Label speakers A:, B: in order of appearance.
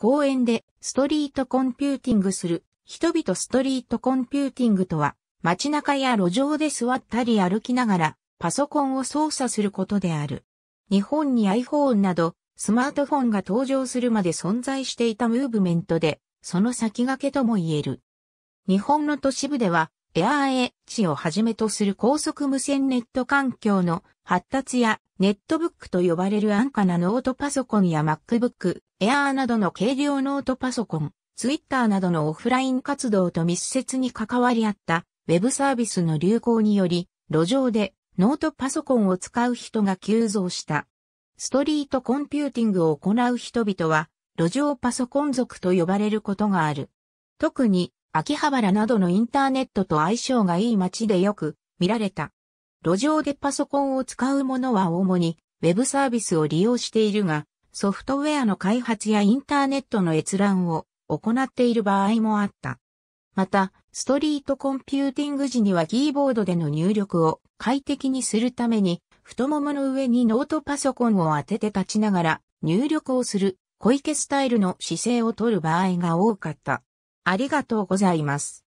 A: 公園
B: でストリートコンピューティングする。人々ストリートコンピューティングとは、街中や路上で座ったり歩きながら、パソコンを操作することである。日本に iPhone など、スマートフォンが登場するまで存在していたムーブメントで、その先駆けとも言える。日本の都市部では、エアーエッジをはじめとする高速無線ネット環境の発達やネットブックと呼ばれる安価なノートパソコンや MacBook、Air などの軽量ノートパソコン、Twitter などのオフライン活動と密接に関わり合ったウェブサービスの流行により路上でノートパソコンを使う人が急増した。ストリートコンピューティングを行う人々は路上パソコン族と呼ばれることがある。特に秋葉原などのインターネットと相性がいい街でよく見られた。路上でパソコンを使う者は主にウェブサービスを利用しているが、ソフトウェアの開発やインターネットの閲覧を行っている場合もあった。また、ストリートコンピューティング時にはキーボードでの入力を快適にするために、太ももの上にノートパソコンを当てて立ちながら入力をする小池スタイルの姿勢をとる場合が多かった。ありがとうございます。